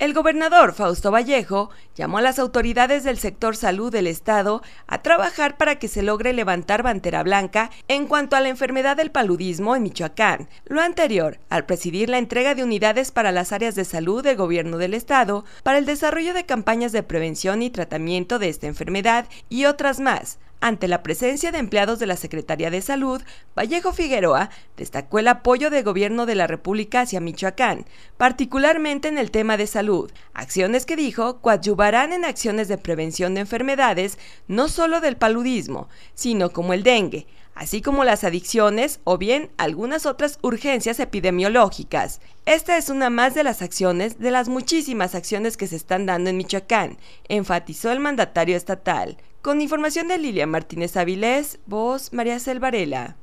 El gobernador Fausto Vallejo llamó a las autoridades del sector salud del Estado a trabajar para que se logre levantar bandera blanca en cuanto a la enfermedad del paludismo en Michoacán. Lo anterior, al presidir la entrega de unidades para las áreas de salud del gobierno del Estado para el desarrollo de campañas de prevención y tratamiento de esta enfermedad y otras más ante la presencia de empleados de la Secretaría de Salud, Vallejo Figueroa destacó el apoyo del gobierno de la República hacia Michoacán, particularmente en el tema de salud, acciones que dijo coadyuvarán en acciones de prevención de enfermedades no solo del paludismo, sino como el dengue, así como las adicciones o bien algunas otras urgencias epidemiológicas. Esta es una más de las acciones, de las muchísimas acciones que se están dando en Michoacán, enfatizó el mandatario estatal. Con información de Lilia Martínez Avilés, voz María Selvarela.